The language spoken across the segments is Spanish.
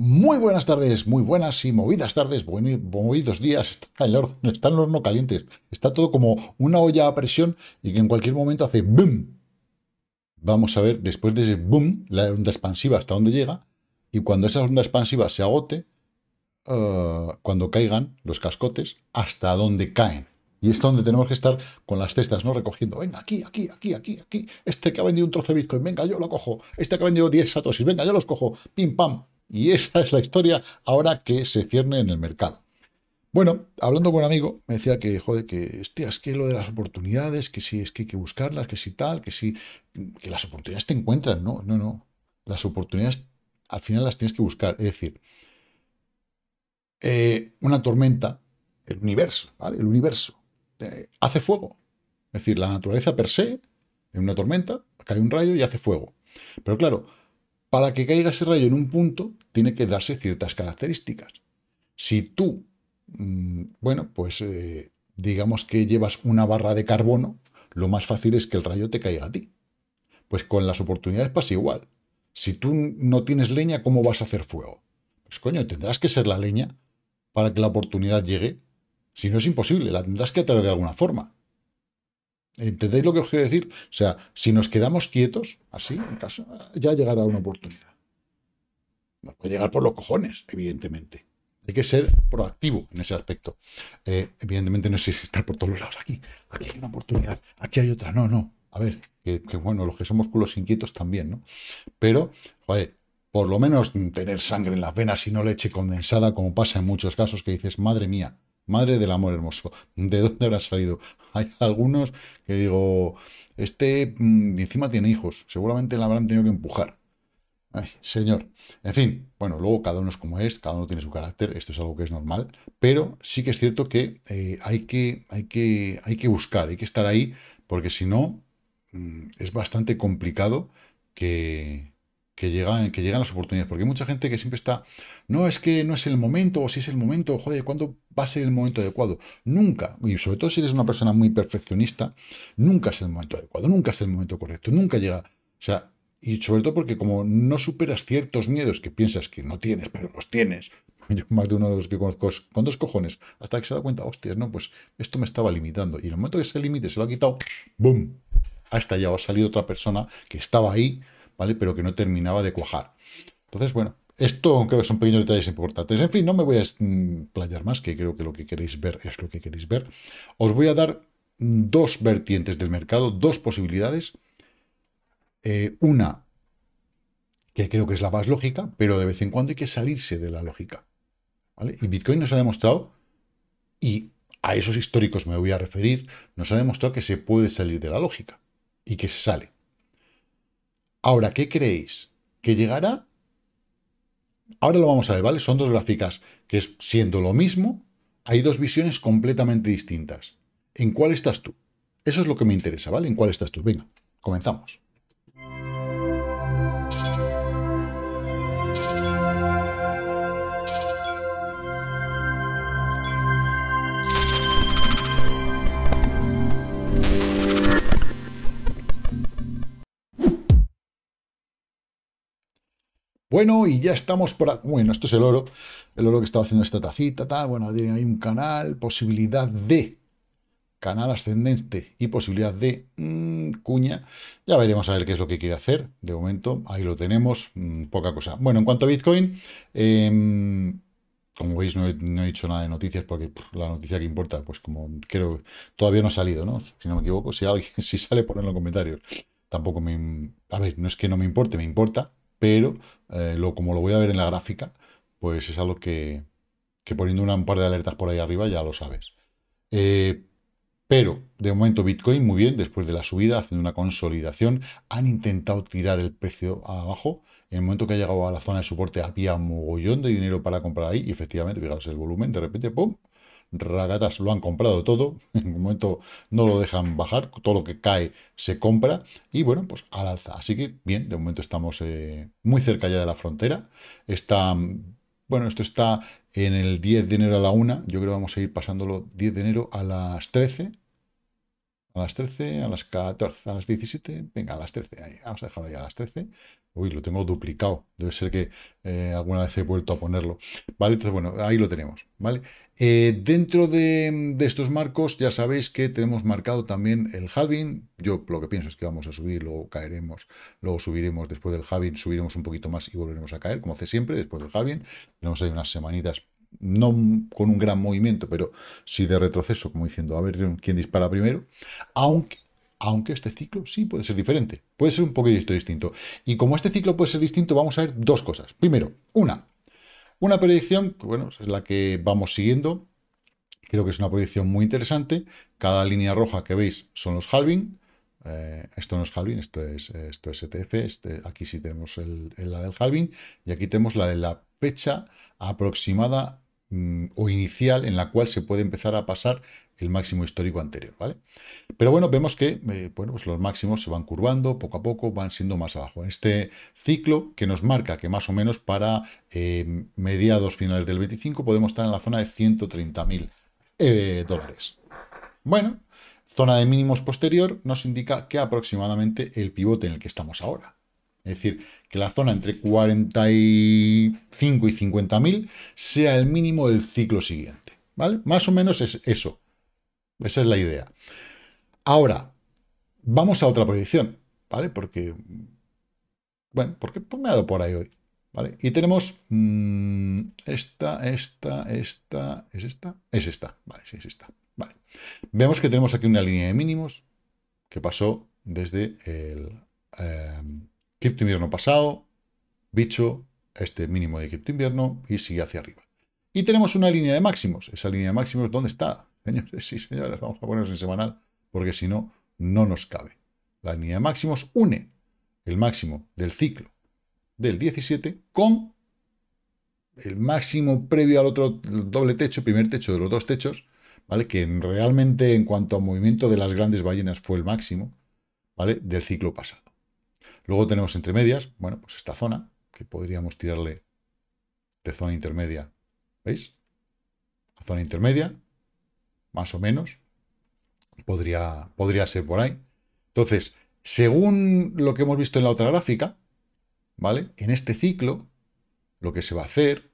Muy buenas tardes, muy buenas y movidas tardes, movidos días, está el horno, el horno calientes, está todo como una olla a presión y que en cualquier momento hace boom. Vamos a ver después de ese boom, la onda expansiva hasta dónde llega y cuando esa onda expansiva se agote, ah, cuando caigan los cascotes, hasta dónde caen. Y es donde tenemos que estar con las cestas, ¿no? Recogiendo, venga, aquí, aquí, aquí, aquí, aquí. Este que ha vendido un trozo de Bitcoin, venga, yo lo cojo. Este que ha vendido 10 satosis, venga, yo los cojo. Pim, pam y esa es la historia ahora que se cierne en el mercado. Bueno, hablando con un amigo, me decía que, joder, que, hostia, es que lo de las oportunidades, que sí, es que hay que buscarlas, que sí tal, que sí, que las oportunidades te encuentran. No, no, no. Las oportunidades al final las tienes que buscar. Es decir, eh, una tormenta, el universo, ¿vale? El universo eh, hace fuego. Es decir, la naturaleza per se, en una tormenta, cae un rayo y hace fuego. Pero claro, para que caiga ese rayo en un punto, tiene que darse ciertas características. Si tú, mm, bueno, pues eh, digamos que llevas una barra de carbono, lo más fácil es que el rayo te caiga a ti. Pues con las oportunidades pasa igual. Si tú no tienes leña, ¿cómo vas a hacer fuego? Pues coño, tendrás que ser la leña para que la oportunidad llegue. Si no es imposible, la tendrás que atraer de alguna forma. ¿Entendéis lo que os quiero decir? O sea, si nos quedamos quietos, así, en ya llegará una oportunidad. Nos puede llegar por los cojones, evidentemente. Hay que ser proactivo en ese aspecto. Eh, evidentemente no es estar por todos los lados. Aquí, aquí hay una oportunidad, aquí hay otra. No, no. A ver, que bueno, los que somos culos inquietos también, ¿no? Pero, joder, por lo menos tener sangre en las venas y no leche condensada, como pasa en muchos casos que dices, madre mía, Madre del amor hermoso, ¿de dónde habrá salido? Hay algunos que digo, este mm, encima tiene hijos, seguramente la habrán tenido que empujar. Ay, señor. En fin, bueno, luego cada uno es como es, cada uno tiene su carácter, esto es algo que es normal, pero sí que es cierto que, eh, hay, que, hay, que hay que buscar, hay que estar ahí, porque si no, mm, es bastante complicado que, que llegan, que llegan las oportunidades. Porque hay mucha gente que siempre está, no, es que no es el momento, o si es el momento, o, joder, ¿cuándo va a ser el momento adecuado? Nunca, y sobre todo si eres una mm. persona muy perfeccionista, nunca es el momento adecuado, nunca es el momento correcto, nunca llega. O sea, y sobre todo porque como no superas ciertos miedos que piensas que no tienes, pero los tienes, más de uno de los que conozco con dos cojones, hasta que se da cuenta, hostias, no, pues esto me estaba limitando. Y en el momento que ese límite se lo ha quitado, ¡boom! Hasta ya ha salido otra persona que estaba ahí pero que no terminaba de cuajar. Entonces, bueno, esto creo que son pequeños detalles importantes. En fin, no me voy a mm, playar más, que creo que lo que queréis ver es lo que queréis ver. Os voy a dar mm, dos vertientes del mercado, dos posibilidades. Eh, una, que creo que es la más lógica, pero de vez en cuando hay que salirse de la lógica. Y Bitcoin nos ha demostrado, y a esos históricos me voy a referir, nos ha demostrado que se puede salir de la lógica y que se sale. Ahora, ¿qué creéis? ¿Que llegará? Ahora lo vamos a ver, ¿vale? Son dos gráficas que siendo lo mismo, hay dos visiones completamente distintas. ¿En cuál estás tú? Eso es lo que me interesa, ¿vale? ¿En cuál estás tú? Venga, comenzamos. Bueno, y ya estamos por aquí. Bueno, esto es el oro. El oro que estaba haciendo esta tacita, tal. Bueno, tiene ahí un canal, posibilidad de canal ascendente y posibilidad de mm, cuña. Ya veremos a ver qué es lo que quiere hacer. De momento, ahí lo tenemos, mm, poca cosa. Bueno, en cuanto a Bitcoin, em, como veis, no he, dicho nada de noticias porque la noticia que importa, pues como creo, todavía no ha salido, ¿no? Si no me equivoco, si, alguien, si sale, ponlo en los comentarios. Tampoco me... A ver, no es que no me importe, me importa, pero eh, lo, como lo voy a ver en la gráfica, pues es algo que, poniendo un par de alertas por ahí arriba ya lo sabes. Eh, pero de momento Bitcoin muy bien, después de la subida, haciendo una consolidación, han intentado tirar el precio abajo. En el momento que ha llegado a la zona de soporte había mogollón de dinero para comprar ahí y efectivamente, fijaros el volumen, de repente, ¡pum! ragatas lo han comprado todo, en un momento no lo dejan bajar, todo lo que cae se compra y bueno, pues al alza. Así que bien, de momento estamos eh, muy cerca ya de la frontera. Está, bueno, esto está en el 10 de enero a la 1, yo creo que vamos a ir pasándolo 10 de enero a las 13. A las 13, a las 14, a las 17, venga, a las 13, ahí, vamos a dejarlo ya a las 13. Uy, lo tengo duplicado. Debe ser que eh, alguna vez he vuelto a ponerlo. Vale, entonces, bueno, ahí lo tenemos. ¿vale? Eh, dentro de, de, estos marcos, ya sabéis que tenemos marcado también el halving. Yo lo que pienso es que vamos a subir, luego caeremos, luego subiremos después del halving, subiremos un poquito más y volveremos a caer, como hace siempre, después del halving. Tenemos ahí unas semanitas no con un gran movimiento, pero sí de retroceso, como diciendo, a ver quién dispara primero, aunque aunque este ciclo sí puede ser diferente, puede ser un poquito distinto. Y como este ciclo puede ser distinto, vamos a ver dos cosas. Primero, una, una predicción, bueno, es la que vamos siguiendo, creo que es una predicción muy interesante, cada línea roja que veis son los halving, eh, esto no es halving, esto es, esto es ETF, este, aquí sí tenemos la del halving, y aquí tenemos la de la fecha aproximada Mm, o inicial en la cual se puede empezar a pasar el máximo histórico anterior, ¿vale? Pero bueno, vemos que eh, bueno, pues los máximos se van curvando poco a poco, van siendo más abajo. Este ciclo que nos marca que más o menos para eh, mediados finales del 25 podemos estar en la zona de 130.000 eh, dólares. Bueno, zona de mínimos posterior nos indica que aproximadamente el pivote en el que estamos ahora. Es decir, que la zona entre 45 y 50.000 sea el mínimo del ciclo siguiente. ¿Vale? Más o menos es eso. Esa es la idea. Ahora, vamos a otra proyección, ¿vale? Porque, bueno, porque pues me ha dado por ahí hoy, ¿vale? Y tenemos mm, esta, esta, esta, ¿es esta? Es esta, vale, sí, es esta, vale. Vemos que tenemos aquí una línea de mínimos que pasó desde el... Eh, cripto invierno pasado, bicho, este mínimo de cripto invierno y sigue hacia arriba. Y tenemos una línea de máximos. Esa línea de máximos, ¿dónde está? Señores sí, señores, vamos a ponernos en semanal, porque si no, no nos cabe. La línea de máximos une el máximo del ciclo del 17 con el máximo previo al otro doble techo, primer techo de los dos techos, ¿vale? Que realmente en cuanto a movimiento de las grandes ballenas fue el máximo, ¿vale? Del ciclo pasado. Luego tenemos entre medias, bueno, pues esta zona, que podríamos tirarle de zona intermedia, ¿veis? A zona intermedia, más o menos, podría, podría ser por ahí. Entonces, según lo que hemos visto en la otra gráfica, ¿vale? En este ciclo, lo que se va a hacer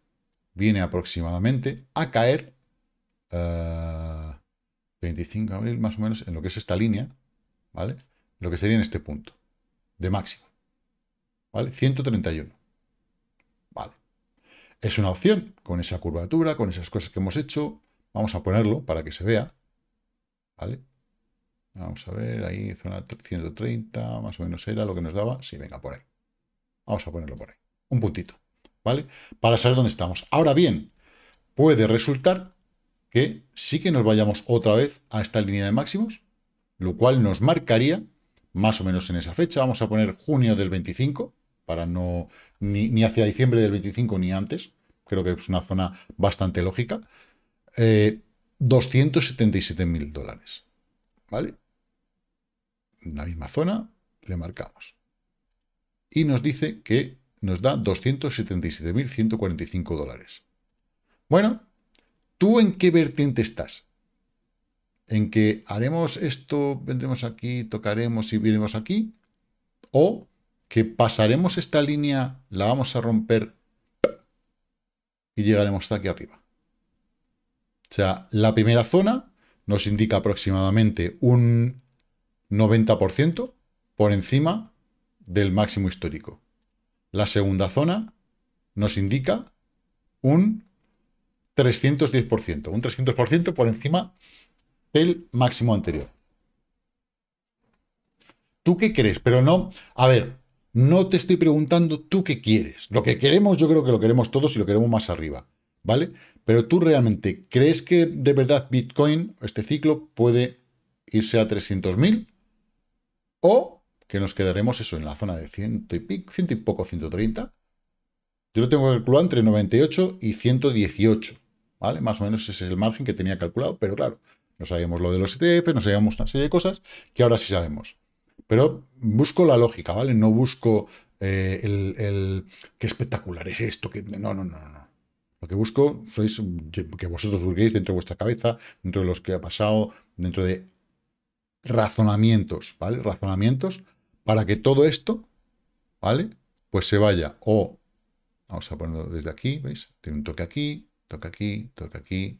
viene aproximadamente a caer 25 eh, de abril, más o menos, en lo que es esta línea, ¿vale? Lo que sería en este punto de máximo. ¿Vale? 131. Vale. Es una opción con esa curvatura, con esas cosas que hemos hecho. Vamos a ponerlo para que se vea. ¿Vale? Vamos a ver, ahí zona 130, más o menos era lo que nos daba. Sí, venga, por ahí. Vamos a ponerlo por ahí. Un puntito, ¿vale? Para saber dónde estamos. Ahora bien, puede resultar que sí que nos vayamos otra vez a esta línea de máximos, lo cual nos marcaría más o menos en esa fecha. Vamos a poner junio del 25, para no ni, hacia diciembre del 25 ni antes. Creo que es una zona bastante lógica. Eh, 277 mil dólares. ¿Vale? En la misma zona, le marcamos. Y nos dice que nos da 277.145 dólares. Bueno, ¿tú en qué vertiente estás? ¿En que haremos esto, vendremos aquí, tocaremos y viremos aquí? ¿O que pasaremos esta línea, la vamos a romper y llegaremos hasta aquí arriba. O sea, la primera zona nos indica aproximadamente un 90% por encima del máximo histórico. La segunda zona nos indica un 310%, un 300% por encima del máximo anterior. ¿Tú qué crees? Pero no, a ver, no te estoy preguntando tú qué quieres. Lo que queremos, yo creo que lo queremos todos y lo queremos más arriba, ¿vale? Pero tú realmente, ¿crees que de verdad Bitcoin, este ciclo, puede irse a 300.000? ¿O que nos quedaremos eso en la zona de ciento y pico, ciento y poco, 130? Yo lo tengo calculado entre 98 y 118, ¿vale? Más o menos ese es el margen que tenía calculado, pero claro, no sabíamos lo de los ETF, no sabíamos una serie de cosas que ahora sí sabemos. Pero busco la lógica, ¿vale? No busco eh, el, qué espectacular es esto, que no, no, no, no. Lo que busco sois que vosotros busquéis dentro de vuestra cabeza, dentro de los que ha pasado, dentro de razonamientos, ¿vale? Razonamientos para que todo esto, ¿vale? Pues se vaya o, vamos a ponerlo desde aquí, ¿veis? Tiene un toque aquí, toque aquí, toque aquí,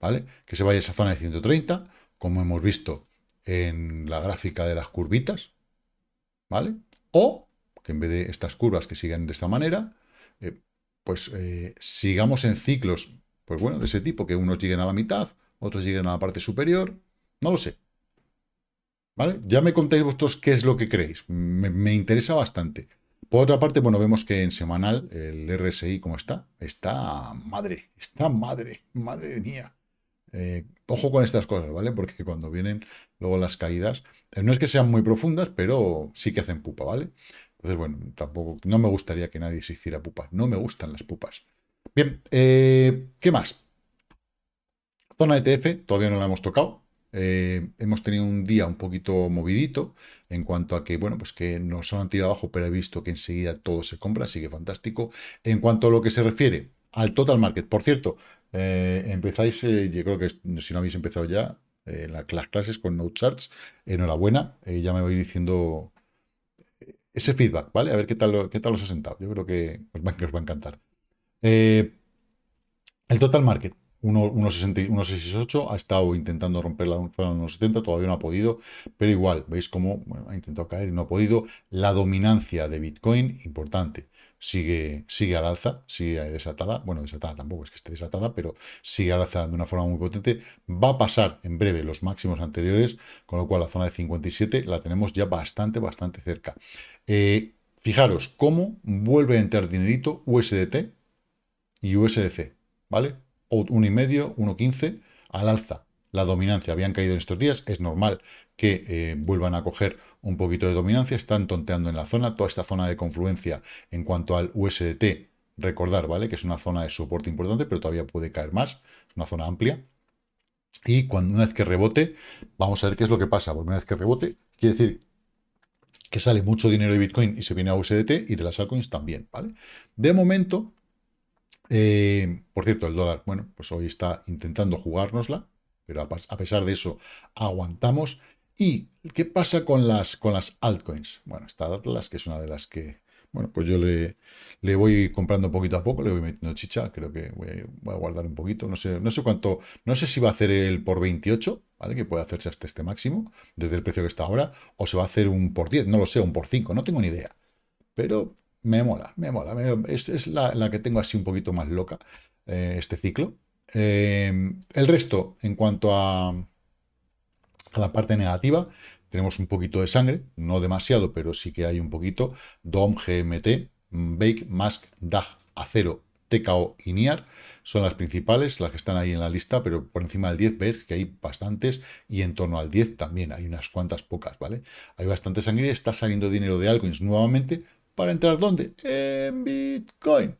¿vale? Que se vaya a esa zona de 130, como hemos visto, en la gráfica de las curvitas, ¿vale? O que en vez de estas curvas que siguen de esta manera, eh, pues eh, sigamos en ciclos, pues bueno, de ese tipo, que unos lleguen a la mitad, otros lleguen a la parte superior, no lo sé. ¿Vale? Ya me contáis vosotros qué es lo que creéis, me, me interesa bastante. Por otra parte, bueno, vemos que en semanal el RSI, ¿cómo está? Está madre, está madre, madre mía. Eh, ojo con estas cosas, ¿vale? Porque cuando vienen luego las caídas, eh, no es que sean muy profundas, pero sí que hacen pupa, ¿vale? Entonces, bueno, tampoco, no me gustaría que nadie se hiciera pupa. No me gustan las pupas. Bien, eh, ¿qué más? Zona ETF, todavía no la hemos tocado. hemos tenido un día un poquito movidito en cuanto a que, bueno, pues que nos han tirado abajo, pero he visto que enseguida todo se compra, así que fantástico. En cuanto a lo que se refiere al total market, por cierto, eh, empezáis, eh, yo creo que si no habéis empezado ya, eh, las clases con no charts, enhorabuena, ya me vais diciendo ese feedback, ¿vale? A ver qué tal, qué tal os ha sentado. Yo creo que os va, a encantar. el total market, 1.68, ha estado intentando romper la zona de 1.70, todavía no ha podido, pero igual, veis cómo ha intentado caer y no ha podido. La dominancia de Bitcoin, importante sigue, sigue al alza, sigue desatada, bueno, desatada tampoco es que esté desatada, pero sigue al alza de una forma muy potente, va a pasar en breve los máximos anteriores, con lo cual la zona de 57 la tenemos ya bastante, bastante cerca. Eh, fijaros cómo vuelve a entrar dinerito USDT y USDC, ¿vale? 1,5, 1,15 al alza. La dominancia, habían caído en estos días, es normal que eh, vuelvan a coger un poquito de dominancia, están tonteando en la zona, toda esta zona de confluencia en cuanto al USDT, recordar, ¿vale? Que es una zona de soporte importante, pero todavía puede caer más, es una zona amplia. Y cuando una vez que rebote, vamos a ver qué es lo que pasa, porque una vez que rebote, quiere decir que sale mucho dinero de Bitcoin y se viene a USDT y de las altcoins también, ¿vale? De momento, eh, por cierto, el dólar, bueno, pues hoy está intentando jugárnosla, pero a pesar de eso aguantamos ¿Y qué pasa con las, con las altcoins? Bueno, está Atlas, que es una de las que, bueno, pues yo le, voy comprando poquito a poco, le voy metiendo chicha, creo que voy a, guardar un poquito, no sé, no sé cuánto, no sé si va a hacer el por 28, ¿vale? Que puede hacerse hasta este máximo, desde el precio que está ahora, o se va a hacer un por 10, no lo sé, un por 5, no tengo ni idea. Pero me mola, me mola, es, la, que tengo así un poquito más loca eh, este ciclo. Eh, el resto, en cuanto a la parte negativa tenemos un poquito de sangre, no demasiado, pero sí que hay un poquito, DOM, GMT, mm, Bake, Mask, DAG, Acero, TKO y NIAR, son las principales, las que están ahí en la lista, pero por encima del 10 ves que hay bastantes y en torno al 10 también hay unas cuantas pocas, ¿vale? Hay bastante sangre, está saliendo dinero de altcoins nuevamente para entrar ¿dónde? En Bitcoin.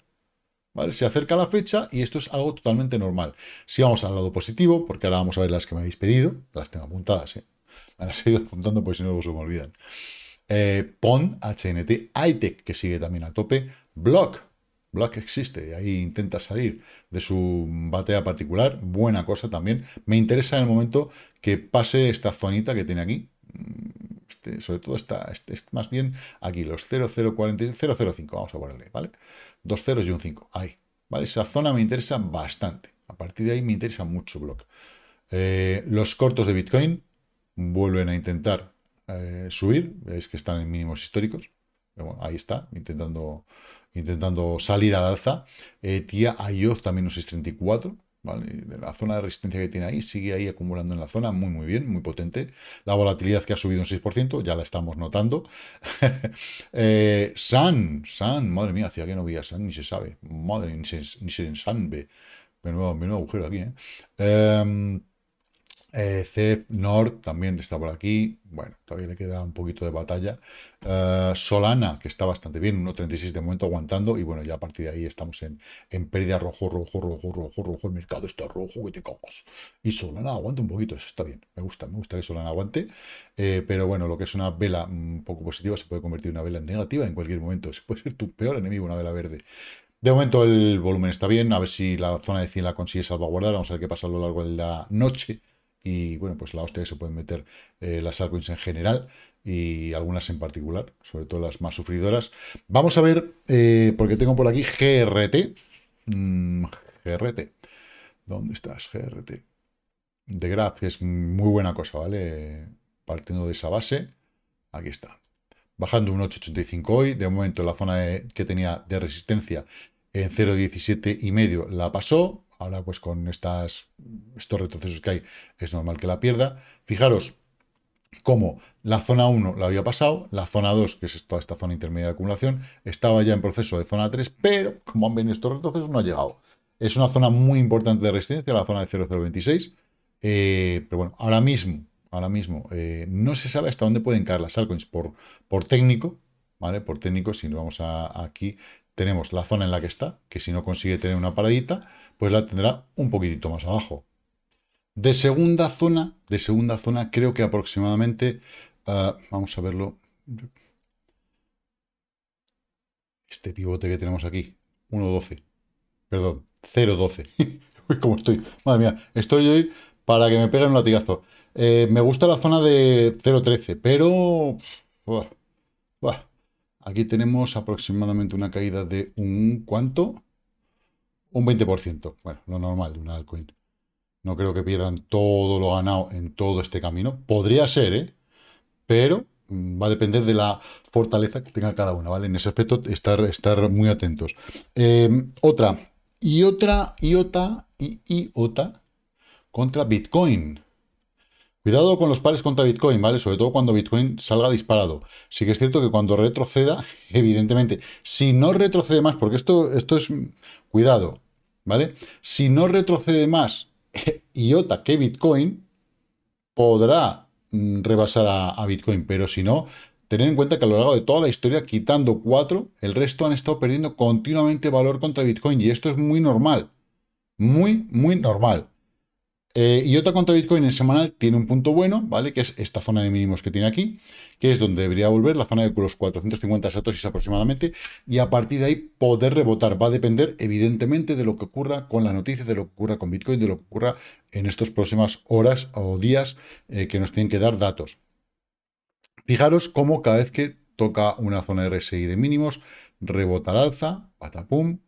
Se acerca la fecha y esto es algo totalmente normal. Si vamos al lado positivo, porque ahora vamos a ver las que me habéis pedido, las tengo apuntadas, ¿eh? me las he ido apuntando porque si no se me olvidan. Eh, PON, HNT, ITEC, que sigue también a tope, Block, Block existe, ahí intenta salir de su batea particular, buena cosa también. Me interesa en el momento que pase esta zonita que tiene aquí, mm, este, sobre todo está este, más bien aquí, los 005, vamos a ponerle, ¿vale? dos ceros y un 5. Ahí. ¿Vale? Esa zona me interesa bastante. A partir de ahí me interesa mucho block. Eh, los cortos de Bitcoin vuelven a intentar eh, subir. Veis que están en mínimos históricos. ahí está, intentando, intentando salir al alza. Eh, tía IOF también un 634. De la zona de resistencia que tiene ahí, sigue ahí acumulando en la zona, muy, muy bien, muy potente. La volatilidad que ha subido un 6%, ya la estamos notando. Eh, San, San, madre mía, hacía que no veía San, ni se sabe, madre, ni se, ni se ensanbe. Menudo, agujero aquí, ¿eh? eh eh, CEP, Nord también está por aquí. Bueno, todavía le queda un poquito de batalla. Eh, Solana, que está bastante bien, 1.36 de momento aguantando. Y bueno, ya a partir de ahí estamos en, en pérdida rojo, rojo, rojo, rojo, rojo. El mercado está rojo, que te cagas. Y Solana aguanta un poquito, eso está bien. Me gusta, me gusta que Solana aguante. Eh, pero bueno, lo que es una vela un mm, poco positiva se puede convertir en una vela negativa en cualquier momento. Se puede ser tu peor enemigo, una vela verde. De momento el volumen está bien, a ver si la zona de 100 la consigue salvaguardar, vamos a ver qué pasa a lo largo de la noche, y bueno, pues la hostia que se pueden meter eh, las altcoins en general y algunas en particular, sobre todo las más sufridoras. Vamos a ver, eh, porque tengo por aquí GRT. Mm, GRT. ¿Dónde estás, GRT? De Graf, que es muy buena cosa, ¿vale? Partiendo de esa base, aquí está. Bajando un 8.85 hoy, de momento la zona que tenía de resistencia en 0.17 y medio la pasó, Ahora, pues con estas, estos retrocesos que hay, es normal que la pierda. Fijaros cómo la zona 1 la había pasado, la zona 2, que es toda esta zona intermedia de acumulación, estaba ya en proceso de zona 3, pero como han venido estos retrocesos, no ha llegado. Es una zona muy importante de resistencia, la zona de 0026. Eh, pero bueno, ahora mismo, ahora mismo, eh, no se sabe hasta dónde pueden caer las altcoins por, por técnico, ¿vale? Por técnico, si nos vamos a aquí, tenemos la zona en la que está, que si no consigue tener una paradita, pues la tendrá un poquitito más abajo. De segunda zona, de segunda zona creo que aproximadamente, ah, vamos a verlo, este pivote que tenemos aquí, 1.12, perdón, 0.12, como estoy, madre mía, estoy hoy para que me peguen un latigazo. Eh, me gusta la zona de 0.13, pero... Aquí tenemos aproximadamente una caída de un cuánto? Un 20%. Bueno, lo normal de una altcoin. No creo que pierdan todo lo ganado en todo este camino. Podría ser, ¿eh? Pero mm, va a depender de la fortaleza que tenga cada una, ¿vale? En ese aspecto, estar, estar muy atentos. Em, y otra, y otra, y otra contra Bitcoin. Cuidado con los pares contra Bitcoin, ¿vale? Sobre todo cuando Bitcoin salga disparado. Sí que es cierto que cuando retroceda, evidentemente, si no retrocede más, porque esto, esto es... Cuidado, ¿vale? Si no retrocede más IOTA que Bitcoin, podrá mm, rebasar a, Bitcoin, pero si no, Tener en cuenta que a lo largo de toda la historia, quitando cuatro, el resto han estado perdiendo continuamente valor contra Bitcoin y esto es muy normal. Muy, muy normal. Eh, y otra contra Bitcoin en semanal tiene un punto bueno, ¿vale? Que es esta zona de mínimos que tiene aquí, que es donde debería volver la zona de los 450 satoshis aproximadamente, y a partir de ahí poder rebotar. Va a depender, evidentemente, de lo que ocurra con la noticia, de lo que ocurra con Bitcoin, de lo que ocurra en estas próximas horas o días eh, que nos tienen que dar datos. Fijaros cómo cada vez que toca una zona de RSI de mínimos, rebota alza, patapum,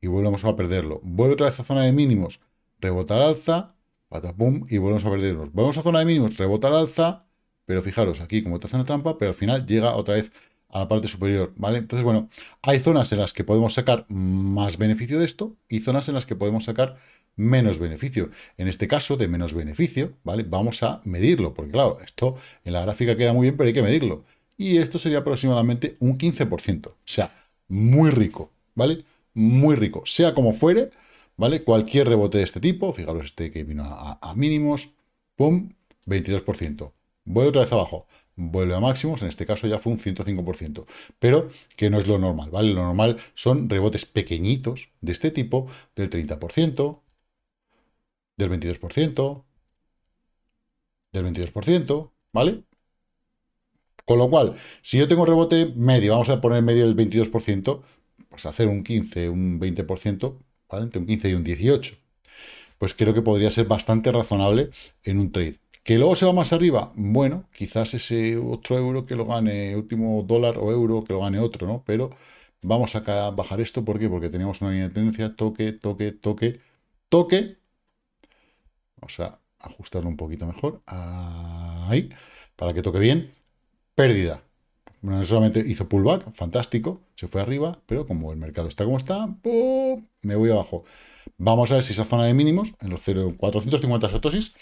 y volvemos a perderlo. Vuelve otra vez a zona de mínimos, rebota alza, patapum, y volvemos a perdernos. Vamos a zona de mínimos, rebota al alza, pero fijaros, aquí como te hace una trampa, pero al final llega otra vez a la parte superior, ¿vale? Entonces, bueno, hay zonas en las que podemos sacar más beneficio de esto y zonas en las que podemos sacar menos beneficio. En este caso, de menos beneficio, ¿vale? Vamos a medirlo, porque claro, esto en la gráfica queda muy bien, pero hay que medirlo. Y esto sería aproximadamente un 15%, o sea, muy rico, ¿vale? Muy rico. Sea como fuere, ¿vale? Cualquier rebote de este tipo, fijaros este que vino a, mínimos, pum, 22%. Vuelve otra vez abajo, vuelve a máximos, en este caso ya fue un 105%, pero que no es lo normal, ¿vale? Lo normal son rebotes pequeñitos de este tipo, del 30%, del 22%, del 22%, ¿vale? Con lo cual, si yo tengo rebote medio, vamos a poner medio del 22%, pues hacer un 15, un 20%, entre un 15 y un 18. Pues creo que podría ser bastante razonable en un trade. ¿Que luego se va más arriba? Bueno, quizás ese otro euro que lo gane, último dólar o euro que lo gane otro, ¿no? Pero vamos a bajar esto, ¿por qué? Porque tenemos una línea de tendencia, toque, toque, toque, toque. Vamos a ajustarlo un poquito mejor, ahí, para que toque bien. Pérdida, bueno, solamente hizo pullback, fantástico, se fue arriba, pero como el mercado está como está, me voy abajo. Vamos a ver si esa zona de mínimos, en los 450 satosis,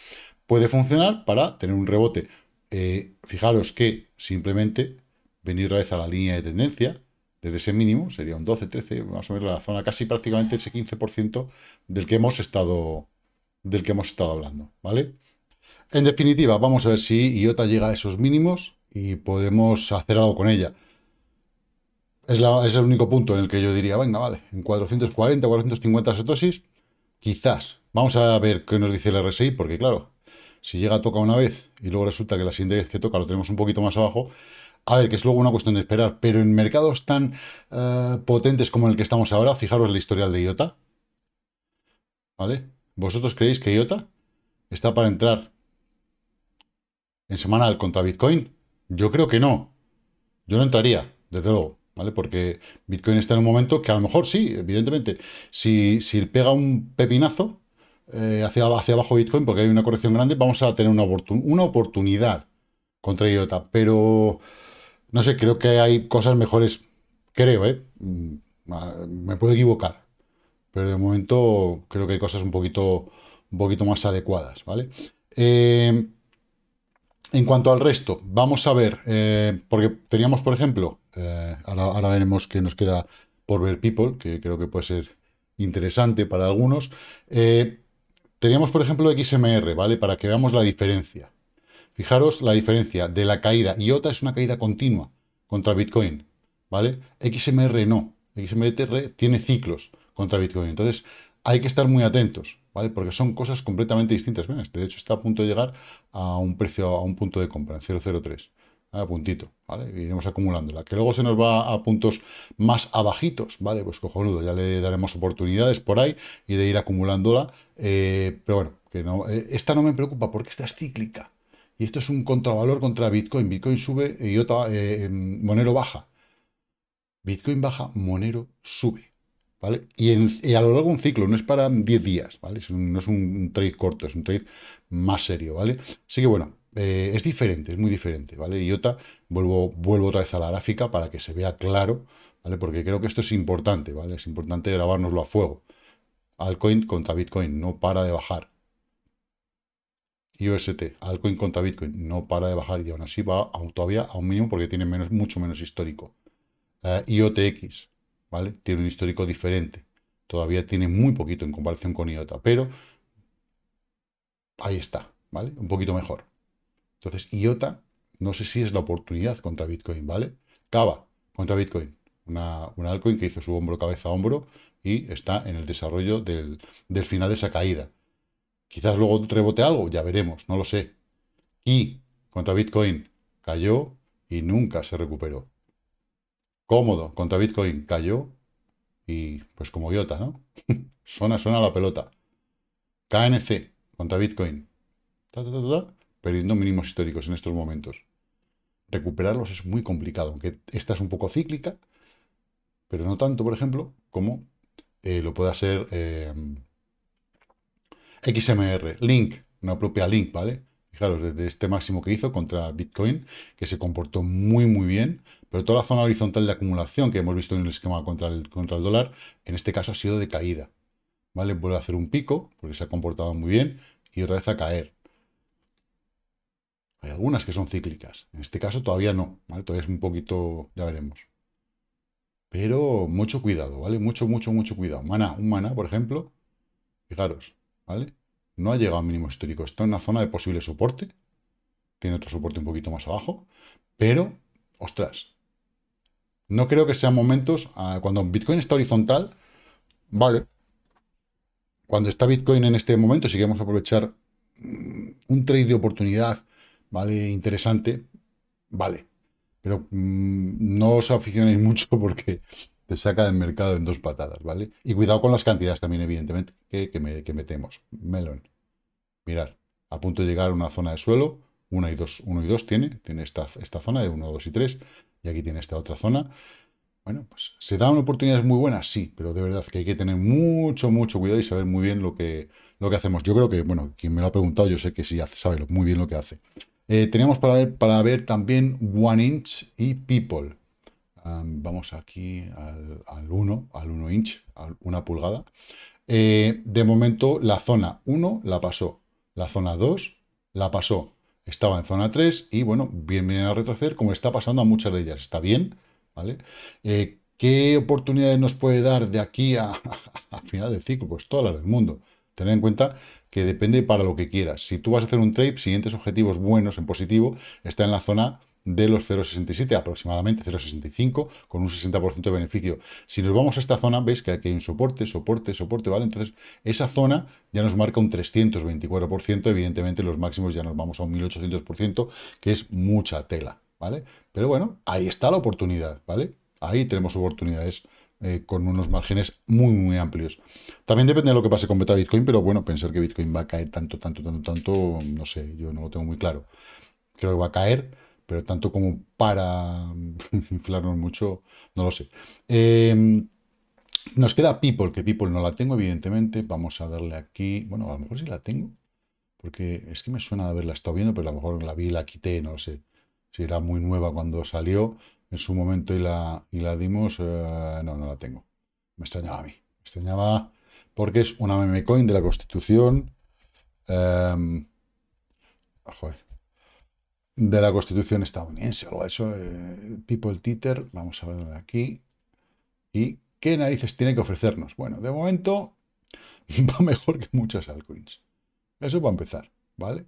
puede funcionar para tener un rebote. Eh, fijaros que simplemente venir otra vez a la línea de tendencia, desde ese mínimo, sería un 12, 13, más o menos la zona, casi prácticamente ese 15% del que hemos estado del que hemos estado hablando, ¿vale? En definitiva, vamos a ver si IOTA llega a esos mínimos y podemos hacer algo con ella. Es, el único punto en el que yo diría, venga, vale, en 440, 450 setosis, quizás. Vamos a ver qué nos dice el RSI, porque claro, si llega a toca una vez y luego resulta que la siguiente vez que toca lo tenemos un poquito más abajo, a ver, que es luego una cuestión de esperar, pero en mercados tan eh, potentes como el que estamos ahora, fijaros el historial de IOTA, ¿vale? ¿Vosotros creéis que IOTA está para entrar en semanal contra Bitcoin? Yo creo que no. Yo no entraría, desde luego, ¿vale? Porque Bitcoin está en un momento que a lo mejor sí, evidentemente, si, pega un pepinazo eh, hacia, hacia abajo Bitcoin, porque hay una corrección grande, vamos a tener una, oportunidad contra IOTA. Pero, no sé, creo que hay cosas mejores, creo, ¿eh? Mm, me puedo equivocar, pero de momento creo que hay cosas un poquito, un poquito más adecuadas, ¿vale? Eh, en cuanto al resto, vamos a ver, eh, porque teníamos, por ejemplo, eh, ahora, veremos que nos queda por ver People, que creo que puede ser interesante para algunos. Eh, teníamos, por ejemplo, XMR, ¿vale? Para que veamos la diferencia. Fijaros la diferencia de la caída. IOTA es una caída continua contra Bitcoin, ¿vale? XMR no. XMR tiene ciclos contra Bitcoin. Entonces, hay que estar muy atentos. ¿vale? Porque son cosas completamente distintas. Este, de hecho está a punto de llegar a un precio, a un punto de compra, en 0,03. A puntito, ¿vale? Iremos acumulándola. Que luego se nos va a puntos más abajitos, ¿vale? Pues cojonudo, ya le daremos oportunidades por ahí y de ir acumulándola. Eh, pero bueno, que no, eh, esta no me preocupa porque esta es cíclica. Y esto es un contravalor contra Bitcoin. Bitcoin sube y otra, eh, Monero baja. Bitcoin baja, Monero sube. Y, a lo largo de un ciclo, no es para 10 días, ¿vale? no es un trade corto, es un trade más serio, ¿vale? Así que bueno, eh, es diferente, es muy diferente, ¿vale? IOTA, vuelvo, vuelvo otra vez a la gráfica para que se vea claro, ¿vale? Porque creo que esto es importante, ¿vale? Es importante grabárnoslo a fuego. Altcoin contra Bitcoin, no para de bajar. IOST, altcoin contra Bitcoin, no para de bajar y aún así va a, todavía a un mínimo porque tiene menos, mucho menos histórico. Eh, IOTX, ¿vale? Tiene un histórico diferente. Todavía tiene muy poquito en comparación con IOTA, pero ahí está, ¿vale? Un poquito mejor. Entonces, IOTA, no sé si es la oportunidad contra Bitcoin, ¿vale? Cava contra Bitcoin. Una, altcoin que hizo su hombro, cabeza, hombro y está en el desarrollo del, del final de esa caída. Quizás luego rebote algo, ya veremos, no lo sé. Y contra Bitcoin cayó y nunca se recuperó cómodo contra Bitcoin, cayó y pues como idiota, ¿no? suena, suena la pelota. KNC contra Bitcoin, perdiendo mínimos históricos en estos momentos. Recuperarlos es muy complicado, aunque esta es un poco cíclica, pero no tanto, por ejemplo, como eh, lo puede hacer eh, XMR, Link, una propia Link, ¿vale? Fijaros, desde este máximo que hizo contra Bitcoin, que se comportó muy, muy bien, pero toda la zona horizontal de acumulación que hemos visto en el esquema contra el, contra el dólar, en este caso ha sido de caída. ¿Vale? Vuelve a hacer un pico, porque se ha comportado muy bien, y otra a caer. Hay algunas que son cíclicas. En este caso todavía no, Todavía es un poquito, ya veremos. Pero mucho cuidado, ¿vale? Mucho, mucho, mucho cuidado. Mana, un mana, por ejemplo. Fijaros, ¿vale? No ha llegado a mínimo histórico. Está en una zona de posible soporte. Tiene otro soporte un poquito más abajo. Pero, ostras, no creo que sean momentos... Ah, cuando Bitcoin está horizontal, vale. Cuando está Bitcoin en este momento, si queremos aprovechar mm, un trade de oportunidad, ¿vale? Interesante, vale. Pero mm, no os aficionéis mucho porque te saca del mercado en dos patadas, ¿vale? Y cuidado con las cantidades también, evidentemente, que, metemos. Melon. Mirad. a punto de llegar a una zona de suelo, Una y dos. Uno y dos tiene, tiene esta, esta zona de 1, 2 y 3, y aquí tiene esta otra zona. Bueno, pues se dan oportunidades muy buenas, sí, pero de verdad que hay que tener mucho, mucho cuidado y saber muy bien lo que, lo que hacemos. Yo creo que, bueno, quien me lo ha preguntado, yo sé que sí hace, sabe muy bien lo que hace. Tenemos eh, teníamos para ver, para ver también One Inch y People vamos aquí al, 1, al 1 inch, a una pulgada. Eh, de momento la zona 1 la pasó, la zona 2 la pasó, estaba en zona 3 y bueno, bien viene a retroceder como está pasando a muchas de ellas, está bien, ¿vale? Eh, ¿Qué oportunidades nos puede dar de aquí a, final del ciclo? Pues todas las del mundo. Tener en cuenta que depende para lo que quieras. Si tú vas a hacer un trade, siguientes objetivos buenos en positivo, está en la zona de los 0,67, aproximadamente 0,65, con un 60% de beneficio. Si nos vamos a esta zona, veis que aquí hay un soporte, soporte, soporte, ¿vale? Entonces, esa zona ya nos marca un 324%, evidentemente los máximos ya nos vamos a un 1.800%, que es mucha tela, ¿vale? Pero bueno, ahí está la oportunidad, ¿vale? Ahí tenemos oportunidades eh, con unos márgenes muy, muy amplios. También depende de lo que pase con Beta Bitcoin, pero bueno, pensar que Bitcoin va a caer tanto, tanto, tanto, tanto, no sé, yo no lo tengo muy claro. Creo que va a caer, pero tanto como para inflarnos mucho, no lo sé. Em, nos queda People, que People no la tengo, evidentemente. Vamos a darle aquí. Bueno, a lo mejor sí la tengo. Porque es que me suena de haberla estado viendo, pero a lo mejor la vi y la quité, no lo sé. Si era muy nueva cuando salió en su momento y la, la dimos. Eh, no, no la tengo. Me extrañaba a mí. Me extrañaba porque es una meme coin de la Constitución. Em, joder de la Constitución estadounidense, algo de eso. Eh, people títer. vamos a verlo aquí. ¿Y qué narices tiene que ofrecernos? Bueno, de momento va mejor que muchas altcoins. Eso va a empezar, ¿vale?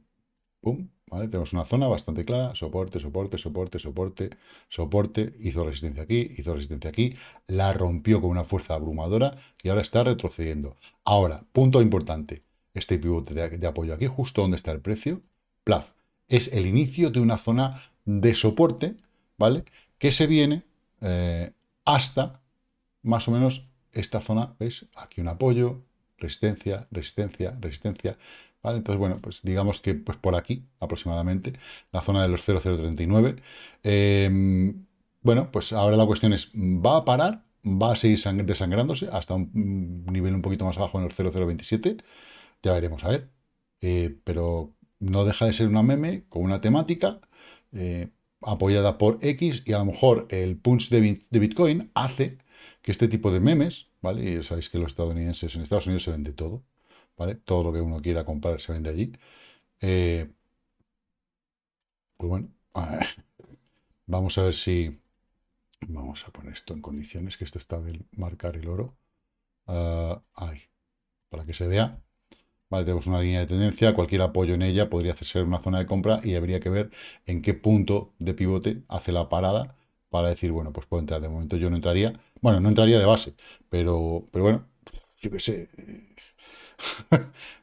Pum, ¿vale? Tenemos una zona bastante clara, soporte, soporte, soporte, soporte, soporte, hizo resistencia aquí, hizo resistencia aquí, la rompió con una fuerza abrumadora y ahora está retrocediendo. Ahora, punto importante, este pivote de, de apoyo aquí, justo donde está el precio, plaf, es el inicio de una zona de soporte, ¿vale? Que se viene eh, hasta más o menos esta zona, ¿veis? Aquí un apoyo, resistencia, resistencia, resistencia, ¿vale? Entonces, bueno, pues digamos que pues por aquí aproximadamente, la zona de los 0,039. Em, bueno, pues ahora la cuestión es, ¿va a parar? ¿Va a seguir desangrándose hasta un nivel un poquito más abajo en los 0,027? Ya veremos, a ver. Eh, pero no deja de ser una meme con una temática eh, apoyada por X y a lo mejor el punch de, Bitcoin hace que este tipo de memes, ¿vale? Y sabéis que los estadounidenses, en Estados Unidos se vende todo, ¿vale? Todo lo que uno quiera comprar se vende allí. Eh, pues bueno, vamos a ver si... Vamos a poner esto en condiciones, que esto está de marcar el oro. ahí, para que se vea Vale, tenemos una línea de tendencia, cualquier apoyo en ella podría ser una zona de compra y habría que ver en qué punto de pivote hace la parada para decir, bueno, pues puedo entrar. De momento yo no entraría, bueno, no entraría de base, pero, pero bueno, yo qué sé.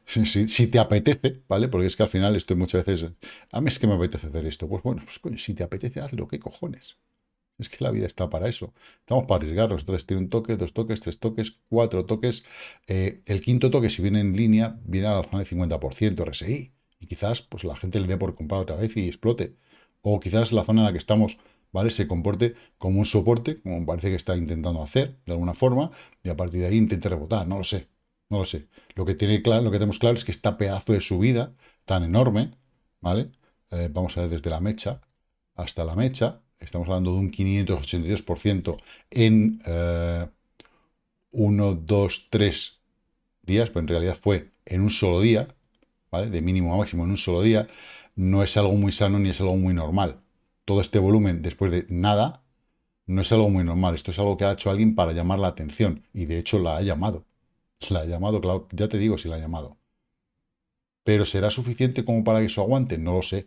si, te apetece, ¿vale? Porque es que al final estoy muchas veces, a mí es que me apetece hacer esto. Pues bueno, pues coño, si te apetece, hazlo, ¿qué cojones? Es que la vida está para eso. Estamos para arriesgarnos. Entonces tiene un toque, dos toques, tres toques, cuatro toques. Eh, el quinto toque, si viene en línea, viene a la zona del 50% RSI. Y quizás pues, la gente le dé por comprar otra vez y explote. O quizás la zona en la que estamos ¿vale? se comporte como un soporte, como parece que está intentando hacer de alguna forma, y a partir de ahí intente rebotar. No lo sé. No lo sé. Lo que, tiene claro, lo que tenemos claro es que está pedazo de subida tan enorme, ¿vale? Eh, vamos a ver desde la mecha hasta la mecha, estamos hablando de un 582% en 1, 2, 3 días, pero en realidad fue en un solo día, ¿vale? De mínimo a máximo en un solo día, no es algo muy sano ni es algo muy normal. Todo este volumen después de nada no es algo muy normal. Esto es algo que ha hecho alguien para llamar la atención y de hecho la ha llamado. La ha llamado, claro, ya te digo si la ha llamado. Pero ¿será suficiente como para que eso aguante? No lo sé.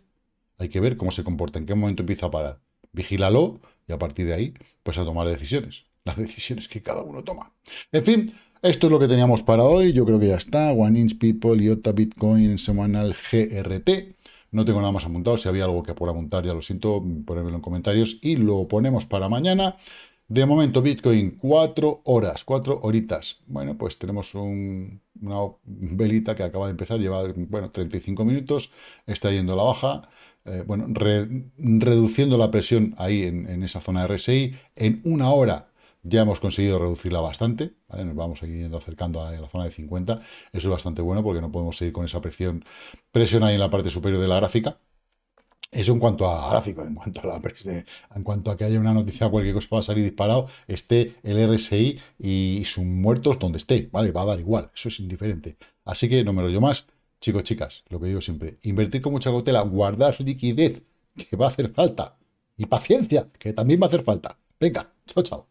Hay que ver cómo se comporta, en qué momento empieza a parar vigílalo y a partir de ahí, pues a tomar decisiones. Las decisiones que cada uno toma. En fin, esto es lo que teníamos para hoy. Yo creo que ya está. One Inch People, IOTA, Bitcoin, semanal GRT. No tengo nada más apuntado. Si había algo que por apuntar, ya lo siento, ponérmelo en comentarios y lo ponemos para mañana. De momento, Bitcoin, cuatro horas, cuatro horitas. Bueno, pues tenemos una velita que acaba de empezar, lleva bueno, 35 minutos, está yendo a la baja. Eh, bueno, reduciendo la presión ahí en, esa zona de RSI. En una hora ya hemos conseguido reducirla bastante, nos vamos yendo acercando a la zona de 50. Eso es bastante bueno porque no podemos seguir con esa presión, ahí en la parte superior de la gráfica. Eso en cuanto a gráfico, en cuanto a la eh, en cuanto a que haya una noticia, cualquier cosa va a salir disparado, esté el RSI y sus muertos donde esté, ¿vale? Va a dar igual, eso es indiferente. Así que no me lo yo más. Chicos, chicas, lo que digo siempre, invertir con mucha cautela, guardar liquidez, que va a hacer falta, y paciencia, que también va a hacer falta. Venga, chao, chao.